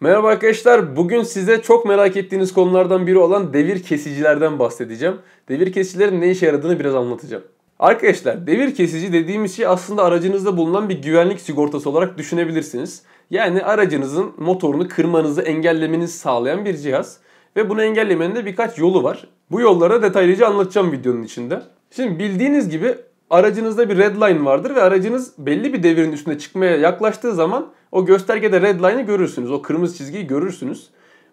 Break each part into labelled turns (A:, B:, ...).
A: Merhaba arkadaşlar. Bugün size çok merak ettiğiniz konulardan biri olan devir kesicilerden bahsedeceğim. Devir kesicilerin ne işe yaradığını biraz anlatacağım. Arkadaşlar devir kesici dediğimiz şey aslında aracınızda bulunan bir güvenlik sigortası olarak düşünebilirsiniz. Yani aracınızın motorunu kırmanızı engellemenizi sağlayan bir cihaz. Ve bunu engellemenin de birkaç yolu var. Bu yollara detaylıca anlatacağım videonun içinde. Şimdi bildiğiniz gibi aracınızda bir red line vardır ve aracınız belli bir devirin üstüne çıkmaya yaklaştığı zaman o göstergede red line'ı görürsünüz. O kırmızı çizgiyi görürsünüz.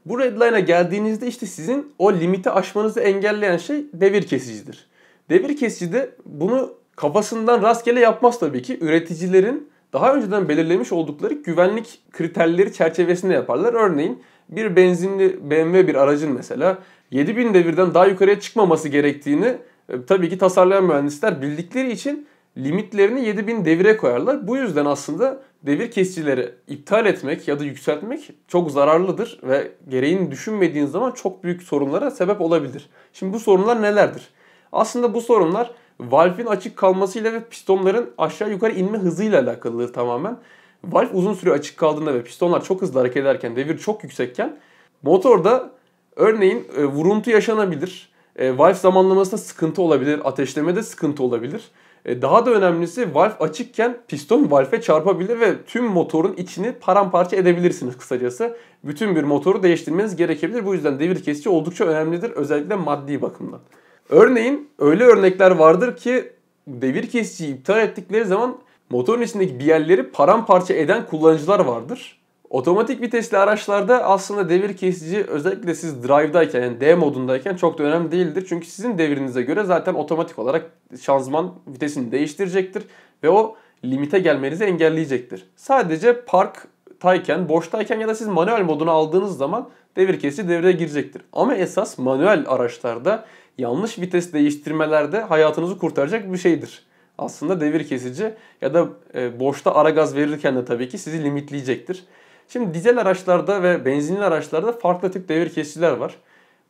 A: Bu red line'a geldiğinizde işte sizin o limiti aşmanızı engelleyen şey devir kesicidir. Devir kesici de bunu kafasından rastgele yapmaz tabii ki. Üreticilerin daha önceden belirlemiş oldukları güvenlik kriterleri çerçevesinde yaparlar. Örneğin bir benzinli BMW bir aracın mesela 7000 devirden daha yukarıya çıkmaması gerektiğini e, tabii ki tasarlayan mühendisler bildikleri için limitlerini 7000 devire koyarlar. Bu yüzden aslında devir kesicileri iptal etmek ya da yükseltmek çok zararlıdır ve gereğini düşünmediğin zaman çok büyük sorunlara sebep olabilir. Şimdi bu sorunlar nelerdir? Aslında bu sorunlar valfin açık kalmasıyla ve pistonların aşağı yukarı inme hızıyla alakalıdır tamamen. Valf uzun süre açık kaldığında ve pistonlar çok hızlı hareket ederken, devir çok yüksekken motorda örneğin e, vuruntu yaşanabilir. E, valve zamanlamasında sıkıntı olabilir, ateşlemede sıkıntı olabilir. E, daha da önemlisi valf açıkken piston valfe çarpabilir ve tüm motorun içini paramparça edebilirsiniz kısacası. Bütün bir motoru değiştirmeniz gerekebilir. Bu yüzden devir kesici oldukça önemlidir özellikle maddi bakımdan. Örneğin öyle örnekler vardır ki devir kesiciyi iptal ettikleri zaman motorun içindeki bir yerleri paramparça eden kullanıcılar vardır. Otomatik vitesli araçlarda aslında devir kesici özellikle siz drive'dayken yani D modundayken çok da önemli değildir. Çünkü sizin devrinize göre zaten otomatik olarak şanzıman vitesini değiştirecektir ve o limite gelmenizi engelleyecektir. Sadece park parktayken, boştayken ya da siz manuel modunu aldığınız zaman devir kesici devreye girecektir. Ama esas manuel araçlarda yanlış vites değiştirmelerde hayatınızı kurtaracak bir şeydir. Aslında devir kesici ya da e, boşta ara gaz verirken de tabii ki sizi limitleyecektir. Şimdi dizel araçlarda ve benzinli araçlarda farklı tip devir kesiciler var.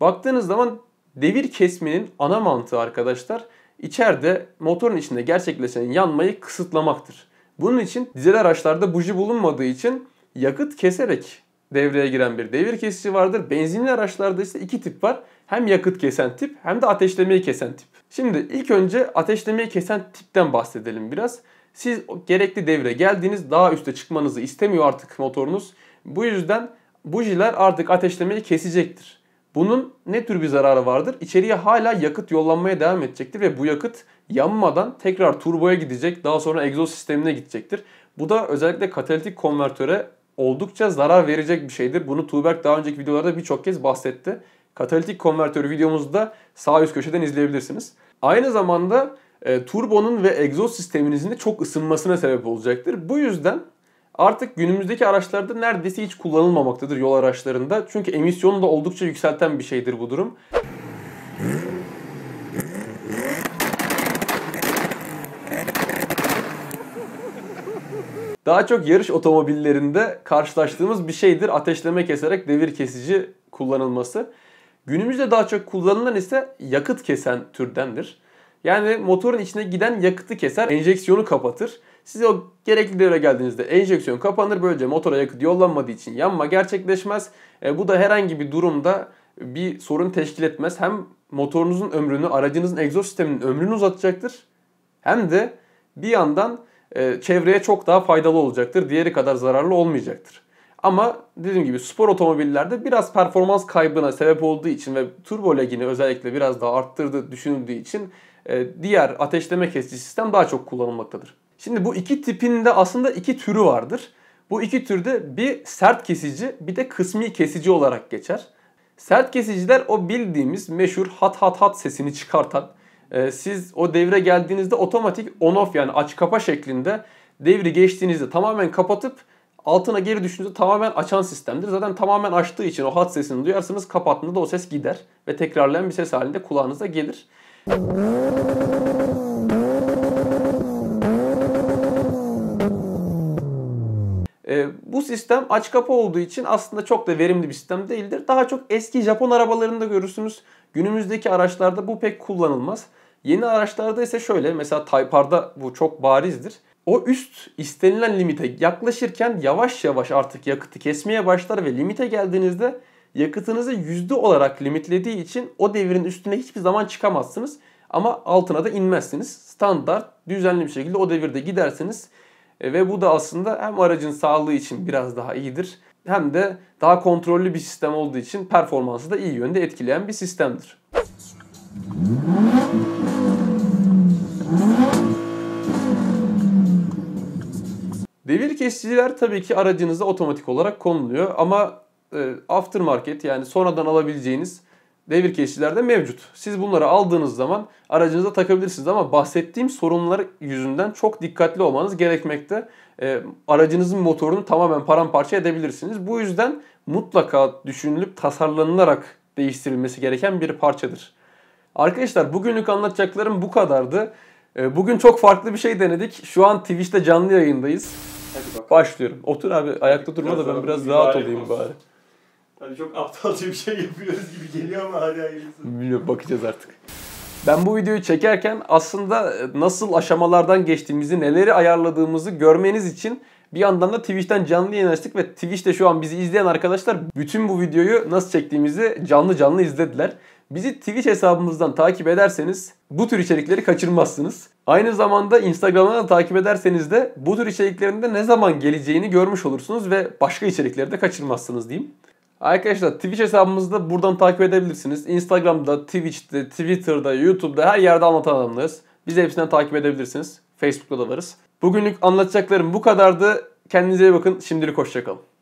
A: Baktığınız zaman devir kesmenin ana mantığı arkadaşlar içeride motorun içinde gerçekleşen yanmayı kısıtlamaktır. Bunun için dizel araçlarda buji bulunmadığı için yakıt keserek devreye giren bir devir kesici vardır. Benzinli araçlarda ise iki tip var. Hem yakıt kesen tip hem de ateşlemeyi kesen tip. Şimdi ilk önce ateşlemeyi kesen tipten bahsedelim biraz. Siz gerekli devre geldiğiniz daha üste çıkmanızı istemiyor artık motorunuz. Bu yüzden bujiler artık ateşlemeyi kesecektir. Bunun ne tür bir zararı vardır? İçeriye hala yakıt yollanmaya devam edecektir ve bu yakıt yanmadan tekrar turboya gidecek, daha sonra egzoz sistemine gidecektir. Bu da özellikle katalitik konvertöre oldukça zarar verecek bir şeydir. Bunu Tuğberk daha önceki videolarda birçok kez bahsetti. Katalitik konvertörü videomuzu da sağ üst köşeden izleyebilirsiniz. Aynı zamanda e, turbonun ve egzoz sisteminizin de çok ısınmasına sebep olacaktır. Bu yüzden artık günümüzdeki araçlarda neredeyse hiç kullanılmamaktadır yol araçlarında. Çünkü emisyonu da oldukça yükselten bir şeydir bu durum. Daha çok yarış otomobillerinde karşılaştığımız bir şeydir ateşleme keserek devir kesici kullanılması. Günümüzde daha çok kullanılan ise yakıt kesen türdendir. Yani motorun içine giden yakıtı keser, enjeksiyonu kapatır. Siz o gerekli devre geldiğinizde enjeksiyon kapanır. Böylece motora yakıt yollanmadığı için yanma gerçekleşmez. E, bu da herhangi bir durumda bir sorun teşkil etmez. Hem motorunuzun ömrünü, aracınızın egzoz sisteminin ömrünü uzatacaktır. Hem de bir yandan e, çevreye çok daha faydalı olacaktır. Diğeri kadar zararlı olmayacaktır. Ama dediğim gibi spor otomobillerde biraz performans kaybına sebep olduğu için ve turbo lagini özellikle biraz daha arttırdığı düşünüldüğü için e, diğer ateşleme kesici sistem daha çok kullanılmaktadır. Şimdi bu iki tipinde aslında iki türü vardır. Bu iki türde bir sert kesici bir de kısmi kesici olarak geçer. Sert kesiciler o bildiğimiz meşhur hat hat hat sesini çıkartan, e, siz o devre geldiğinizde otomatik on off yani aç kapa şeklinde devri geçtiğinizde tamamen kapatıp altına geri düşünce tamamen açan sistemdir. Zaten tamamen açtığı için o hat sesini duyarsınız kapattığında da o ses gider ve tekrarlayan bir ses halinde kulağınıza gelir. E, bu sistem aç kapı olduğu için aslında çok da verimli bir sistem değildir. Daha çok eski Japon arabalarında görürsünüz. Günümüzdeki araçlarda bu pek kullanılmaz. Yeni araçlarda ise şöyle mesela Type R'da bu çok barizdir. O üst istenilen limite yaklaşırken yavaş yavaş artık yakıtı kesmeye başlar ve limite geldiğinizde yakıtınızı yüzde olarak limitlediği için o devirin üstüne hiçbir zaman çıkamazsınız. Ama altına da inmezsiniz. Standart düzenli bir şekilde o devirde gidersiniz. E, ve bu da aslında hem aracın sağlığı için biraz daha iyidir hem de daha kontrollü bir sistem olduğu için performansı da iyi yönde etkileyen bir sistemdir. Devir kesiciler tabii ki aracınıza otomatik olarak konuluyor ama e, aftermarket yani sonradan alabileceğiniz devir kesicilerde mevcut. Siz bunları aldığınız zaman aracınıza takabilirsiniz ama bahsettiğim sorunlar yüzünden çok dikkatli olmanız gerekmekte. E, aracınızın motorunu tamamen paramparça edebilirsiniz. Bu yüzden mutlaka düşünülüp tasarlanılarak değiştirilmesi gereken bir parçadır. Arkadaşlar bugünlük anlatacaklarım bu kadardı. E, bugün çok farklı bir şey denedik. Şu an Twitch'te canlı yayındayız. Başlıyorum. Otur abi ayakta durma da ben biraz rahat olayım bari. Hani çok aptalca bir şey yapıyoruz gibi geliyor ama hala hayırlısı. Bilmiyorum bakacağız artık. Ben bu videoyu çekerken aslında e, nasıl aşamalardan geçtiğimizi, neleri ayarladığımızı görmeniz için bir yandan da Twitch'ten canlı yayın açtık ve Twitch'te şu an bizi izleyen arkadaşlar bütün bu videoyu nasıl çektiğimizi canlı canlı izlediler. Bizi Twitch hesabımızdan takip ederseniz bu tür içerikleri kaçırmazsınız. Aynı zamanda Instagram'dan da takip ederseniz de bu tür içeriklerin de ne zaman geleceğini görmüş olursunuz ve başka içerikleri de kaçırmazsınız diyeyim. Arkadaşlar Twitch hesabımızda buradan takip edebilirsiniz. Instagram'da, Twitch'te, Twitter'da, YouTube'da her yerde anlatan adamlarız. Biz hepsinden takip edebilirsiniz. Facebook'ta da varız. Bugünlük anlatacaklarım bu kadardı. Kendinize iyi bakın. Şimdilik hoşçakalın.